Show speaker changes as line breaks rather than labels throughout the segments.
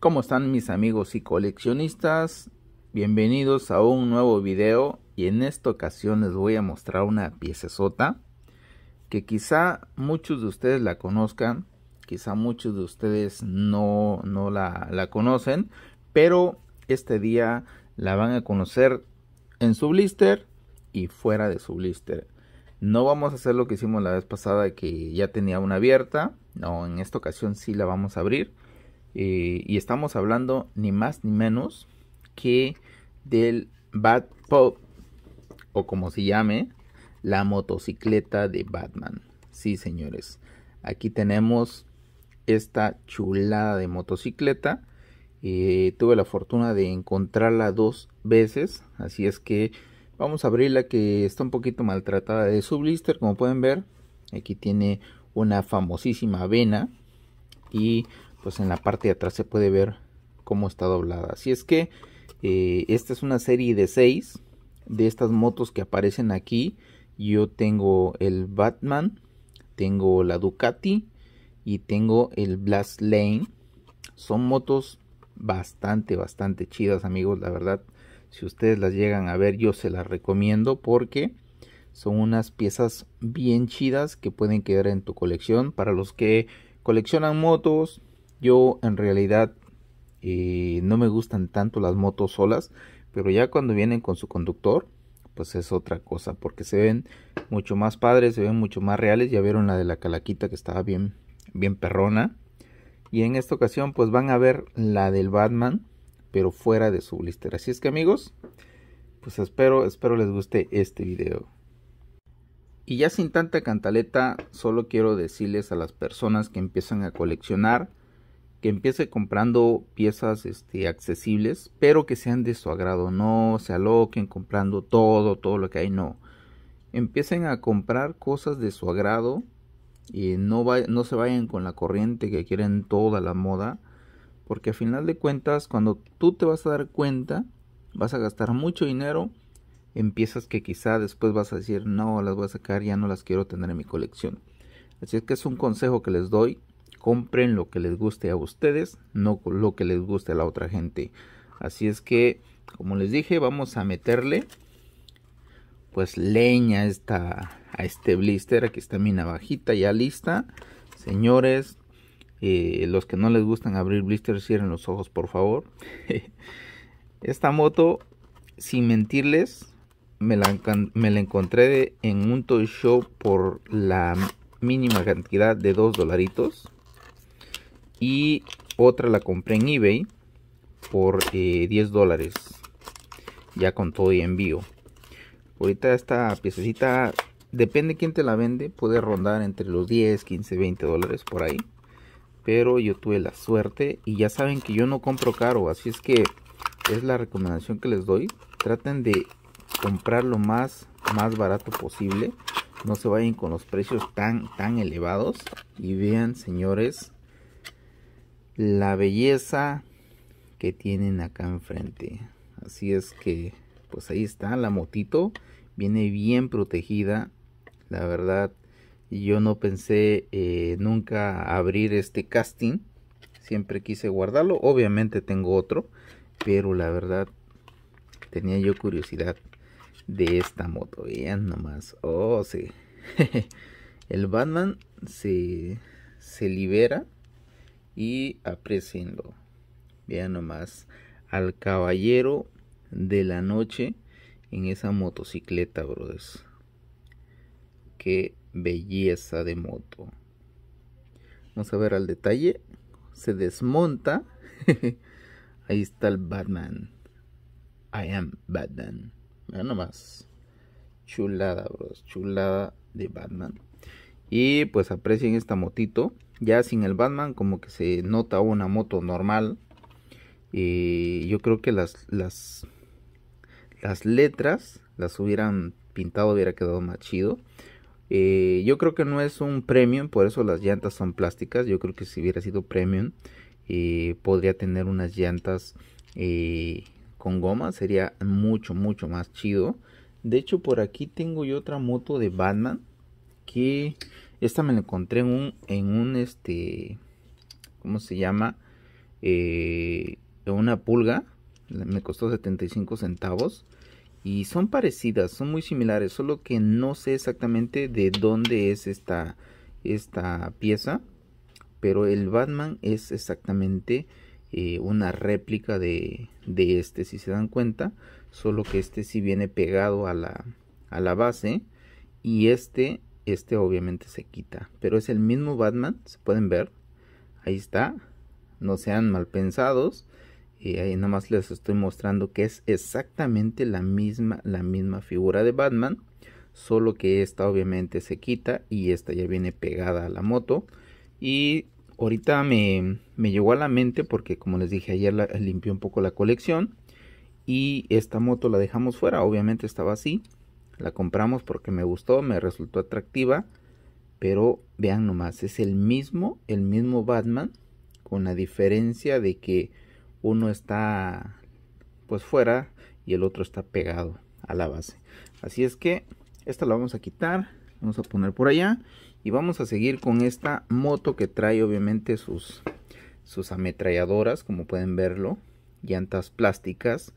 ¿Cómo están mis amigos y coleccionistas? Bienvenidos a un nuevo video y en esta ocasión les voy a mostrar una pieza sota que quizá muchos de ustedes la conozcan, quizá muchos de ustedes no, no la, la conocen, pero este día la van a conocer en su blister y fuera de su blister. No vamos a hacer lo que hicimos la vez pasada que ya tenía una abierta, no, en esta ocasión sí la vamos a abrir eh, y estamos hablando ni más ni menos que del Bat Pop, o como se llame, la motocicleta de Batman. Sí, señores, aquí tenemos esta chulada de motocicleta. Eh, tuve la fortuna de encontrarla dos veces, así es que vamos a abrirla. la que está un poquito maltratada de su blister, como pueden ver. Aquí tiene una famosísima vena y pues en la parte de atrás se puede ver cómo está doblada. Así es que eh, esta es una serie de 6 de estas motos que aparecen aquí. Yo tengo el Batman, tengo la Ducati y tengo el Blast Lane. Son motos bastante, bastante chidas amigos, la verdad. Si ustedes las llegan a ver yo se las recomiendo porque son unas piezas bien chidas que pueden quedar en tu colección. Para los que coleccionan motos, yo en realidad eh, no me gustan tanto las motos solas, pero ya cuando vienen con su conductor, pues es otra cosa, porque se ven mucho más padres, se ven mucho más reales. Ya vieron la de la calaquita que estaba bien, bien perrona. Y en esta ocasión, pues van a ver la del Batman, pero fuera de su blister. Así es que amigos, pues espero, espero les guste este video. Y ya sin tanta cantaleta, solo quiero decirles a las personas que empiezan a coleccionar, que empiece comprando piezas este, accesibles, pero que sean de su agrado, no se aloquen comprando todo, todo lo que hay, no. Empiecen a comprar cosas de su agrado y no, no se vayan con la corriente que quieren toda la moda, porque a final de cuentas, cuando tú te vas a dar cuenta, vas a gastar mucho dinero en piezas que quizá después vas a decir, no, las voy a sacar, ya no las quiero tener en mi colección. Así es que es un consejo que les doy, Compren lo que les guste a ustedes, no lo que les guste a la otra gente. Así es que, como les dije, vamos a meterle pues leña a, esta, a este blister. Aquí está mi navajita ya lista. Señores, eh, los que no les gustan abrir blisters cierren los ojos, por favor. Esta moto, sin mentirles, me la, me la encontré en un toy show por la mínima cantidad de 2 dolaritos. Y otra la compré en eBay por 10 eh, dólares. Ya con todo y envío. Ahorita esta piececita, depende quién te la vende, puede rondar entre los 10, 15, 20 dólares por ahí. Pero yo tuve la suerte y ya saben que yo no compro caro, así es que es la recomendación que les doy. Traten de comprar lo más, más barato posible. No se vayan con los precios tan, tan elevados. Y vean, señores, la belleza que tienen acá enfrente. Así es que, pues ahí está la motito. Viene bien protegida. La verdad, yo no pensé eh, nunca abrir este casting. Siempre quise guardarlo. Obviamente tengo otro. Pero la verdad, tenía yo curiosidad de esta moto. Vean nomás. Oh, sí. El Batman se, se libera y aprecienlo. Vean nomás al caballero de la noche en esa motocicleta, brothers. Qué belleza de moto. Vamos a ver al detalle. Se desmonta. Ahí está el Batman. I am Batman. Vean nomás. Chulada, bros. Chulada de Batman. Y pues aprecien esta motito. Ya sin el Batman como que se nota una moto normal. Y yo creo que las, las, las letras las hubieran pintado, hubiera quedado más chido. Eh, yo creo que no es un premium, por eso las llantas son plásticas. Yo creo que si hubiera sido premium, eh, podría tener unas llantas eh, con goma. Sería mucho, mucho más chido. De hecho, por aquí tengo yo otra moto de Batman que esta me la encontré en un, en un este, ¿cómo se llama? Eh, una pulga. Me costó 75 centavos. Y son parecidas, son muy similares, solo que no sé exactamente de dónde es esta, esta pieza. Pero el Batman es exactamente eh, una réplica de, de, este, si se dan cuenta. Solo que este sí viene pegado a la, a la base. Y este este obviamente se quita. Pero es el mismo Batman, se pueden ver. Ahí está. No sean mal pensados. Y ahí nada más les estoy mostrando que es exactamente la misma, la misma figura de Batman. Solo que esta obviamente se quita y esta ya viene pegada a la moto. Y ahorita me, llegó a la mente porque como les dije ayer la, un poco la colección. Y esta moto la dejamos fuera, obviamente estaba así la compramos porque me gustó, me resultó atractiva. Pero vean nomás, es el mismo, el mismo Batman. Con la diferencia de que uno está pues fuera y el otro está pegado a la base. Así es que esta la vamos a quitar. Vamos a poner por allá. Y vamos a seguir con esta moto que trae obviamente sus, sus ametralladoras. Como pueden verlo. Llantas plásticas.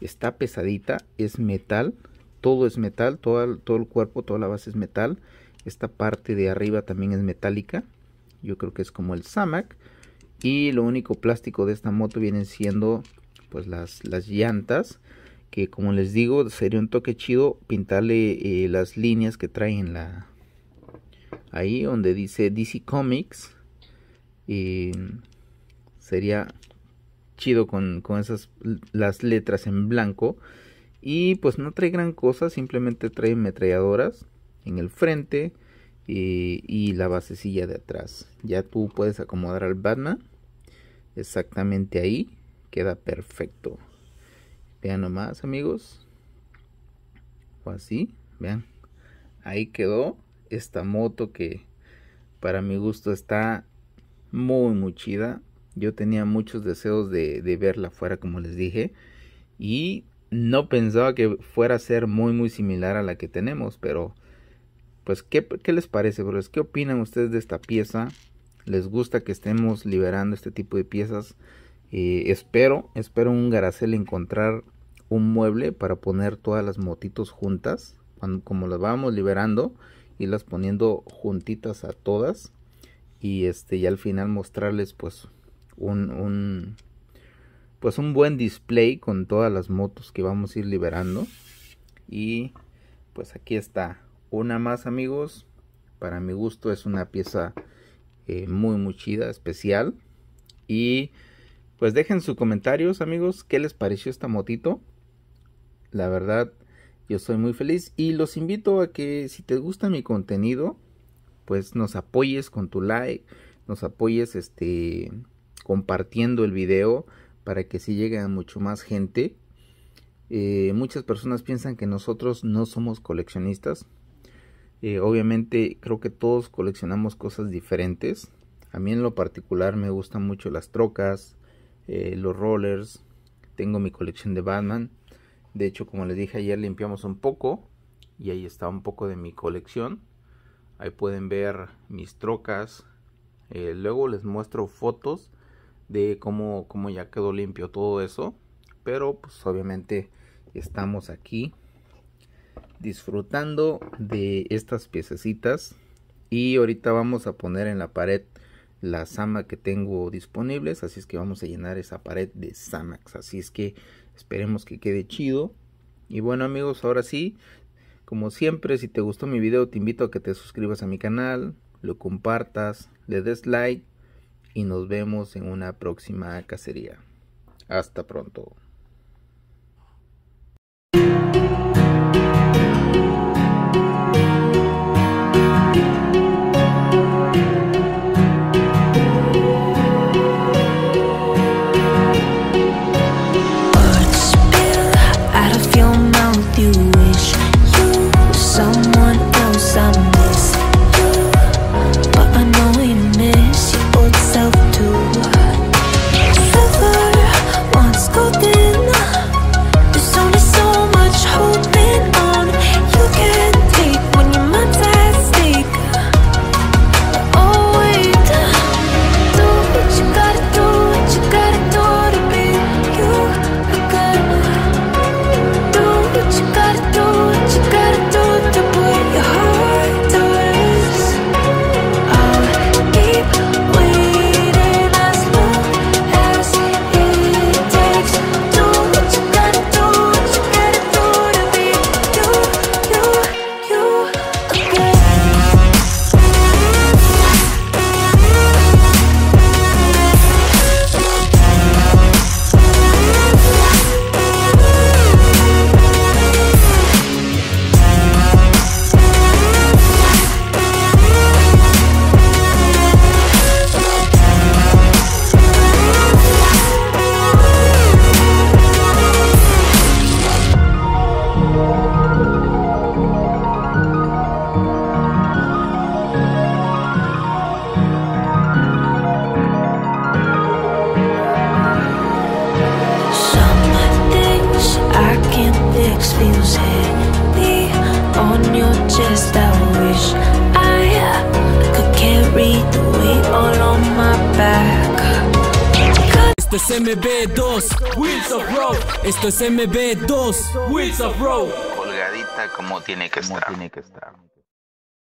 Está pesadita. Es metal todo es metal, todo, todo el cuerpo, toda la base es metal. Esta parte de arriba también es metálica. Yo creo que es como el Samac. Y lo único plástico de esta moto vienen siendo pues las, las llantas. Que como les digo, sería un toque chido pintarle eh, las líneas que traen la... Ahí donde dice DC Comics. sería chido con, con esas las letras en blanco y pues no trae gran cosa, simplemente trae ametralladoras en el frente eh, y, la basecilla de atrás. Ya tú puedes acomodar al Batman exactamente ahí, queda perfecto. Vean nomás amigos, o así, vean, ahí quedó esta moto que para mi gusto está muy muy chida. Yo tenía muchos deseos de, de verla afuera como les dije y no pensaba que fuera a ser muy muy similar a la que tenemos, pero pues ¿qué, qué les parece, es ¿Qué opinan ustedes de esta pieza? ¿Les gusta que estemos liberando este tipo de piezas? Eh, espero, espero un Garacel encontrar un mueble para poner todas las motitos juntas, cuando, como las vamos liberando, y las poniendo juntitas a todas y este y al final mostrarles pues un, un pues un buen display con todas las motos que vamos a ir liberando. Y pues aquí está una más amigos. Para mi gusto es una pieza eh, muy muy chida, especial. Y pues dejen sus comentarios amigos, ¿qué les pareció esta motito? La verdad, yo soy muy feliz y los invito a que si te gusta mi contenido, pues nos apoyes con tu like, nos apoyes este compartiendo el video para que sí llegue a mucho más gente. Eh, muchas personas piensan que nosotros no somos coleccionistas. Eh, obviamente creo que todos coleccionamos cosas diferentes. A mí en lo particular me gustan mucho las trocas, eh, los rollers. Tengo mi colección de Batman. De hecho, como les dije ayer, limpiamos un poco. Y ahí está un poco de mi colección. Ahí pueden ver mis trocas. luego les muestro fotos de cómo, ya quedó limpio todo eso. Pero pues obviamente estamos aquí disfrutando de estas piececitas. Y ahorita vamos a poner en la pared la sama que tengo disponibles. Así es que vamos a llenar esa pared de samax. Así es que esperemos que quede chido. Y bueno amigos, ahora sí, como siempre, si te gustó mi video te invito a que te suscribas a mi canal, lo compartas, le des like y nos vemos en una próxima cacería. Hasta pronto. on your chest. I wish uh, could carry the weight all on my back. Esto es MB2, Wheels of Road. Esto es MB2, Wheels of Road. Colgadita como tiene que estar. tiene que estar.